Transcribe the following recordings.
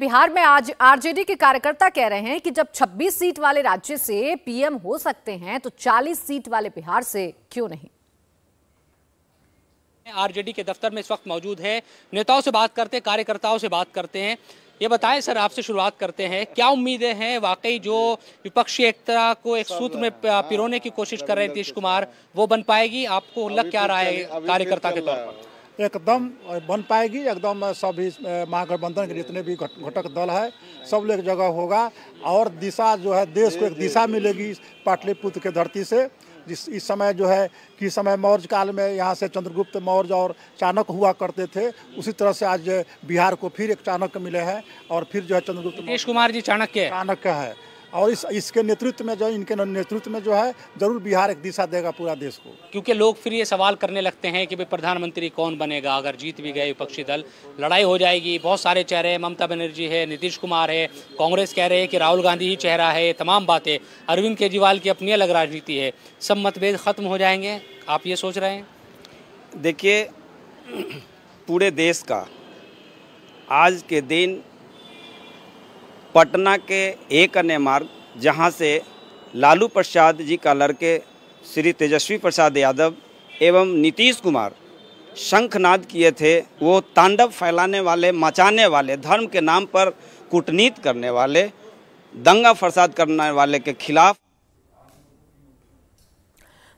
बिहार में आज आरजेडी के कार्यकर्ता कह रहे हैं कि जब 26 सीट वाले राज्य से पीएम हो सकते हैं तो 40 सीट वाले बिहार से क्यों नहीं आरजेडी के दफ्तर में इस वक्त मौजूद है नेताओं से बात करते कार्यकर्ताओं से बात करते हैं ये बताएं सर आपसे शुरुआत करते हैं क्या उम्मीदें हैं वाकई जो विपक्षी एकता को एक सूत्र में पिरोने की कोशिश कर रहे नीतीश कुमार वो बन पाएगी आपको लग क्या तो रहा है कार्यकर्ता के तौर पर एकदम बन पाएगी एकदम सभी महागठबंधन के जितने भी घटक दल है सब लोग जगह होगा और दिशा जो है देश को एक दिशा मिलेगी पाटलिपुत्र के धरती से जिस इस समय जो है कि समय मौर्य काल में यहाँ से चंद्रगुप्त मौर्य और चाणक हुआ करते थे उसी तरह से आज बिहार को फिर एक चाणक्य मिले हैं और फिर जो है चंद्रगुप्त नीतीश कुमार जी चाणक्य चाणक्य है और इस इसके नेतृत्व में जो इनके नेतृत्व में जो है जरूर बिहार एक दिशा देगा पूरा देश को क्योंकि लोग फिर ये सवाल करने लगते हैं कि भाई प्रधानमंत्री कौन बनेगा अगर जीत भी गए विपक्षी दल लड़ाई हो जाएगी बहुत सारे चेहरे ममता बनर्जी है नीतीश कुमार है कांग्रेस कह रहे हैं कि राहुल गांधी ही चेहरा है तमाम बातें अरविंद केजरीवाल की अपनी अलग राजनीति है सब मतभेद खत्म हो जाएंगे आप ये सोच रहे हैं देखिए पूरे देश का आज के दिन पटना के एक अन्य मार्ग जहां से लालू प्रसाद जी का लड़के श्री तेजस्वी प्रसाद यादव एवं नीतीश कुमार शंखनाद किए थे वो तांडव फैलाने वाले मचाने वाले धर्म के नाम पर कूटनीत करने वाले दंगा फरसाद करने वाले के खिलाफ़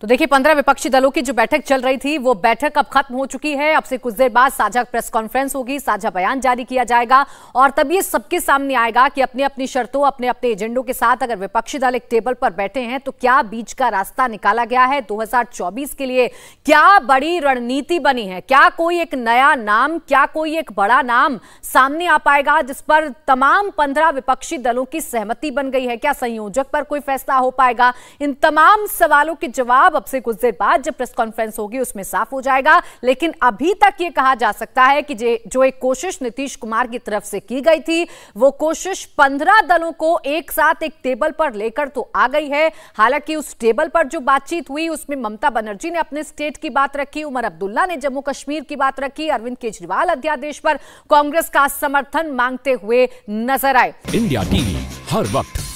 तो देखिए पंद्रह विपक्षी दलों की जो बैठक चल रही थी वो बैठक अब खत्म हो चुकी है अब से कुछ देर बाद साझा प्रेस कॉन्फ्रेंस होगी साझा बयान जारी किया जाएगा और तब ये सबके सामने आएगा कि अपनी अपनी शर्तों अपने अपने एजेंडों के साथ अगर विपक्षी दल एक टेबल पर बैठे हैं तो क्या बीच का रास्ता निकाला गया है दो के लिए क्या बड़ी रणनीति बनी है क्या कोई एक नया नाम क्या कोई एक बड़ा नाम सामने आ पाएगा जिस पर तमाम पंद्रह विपक्षी दलों की सहमति बन गई है क्या संयोजक पर कोई फैसला हो पाएगा इन तमाम सवालों के जवाब जवाब अब से कुछ देर बाद जब प्रेस कॉन्फ्रेंस होगी उसमें साफ हो जाएगा लेकिन अभी तक ये कहा जा सकता है कि जो एक कोशिश नीतीश कुमार की तरफ से की गई थी वो कोशिश पंद्रह दलों को एक साथ एक टेबल पर लेकर तो आ गई है हालांकि उस टेबल पर जो बातचीत हुई उसमें ममता बनर्जी ने अपने स्टेट की बात रखी उमर अब्दुल्ला ने जम्मू कश्मीर की बात रखी अरविंद केजरीवाल अध्यादेश पर कांग्रेस का समर्थन मांगते हुए नजर आए इंडिया टीवी हर वक्त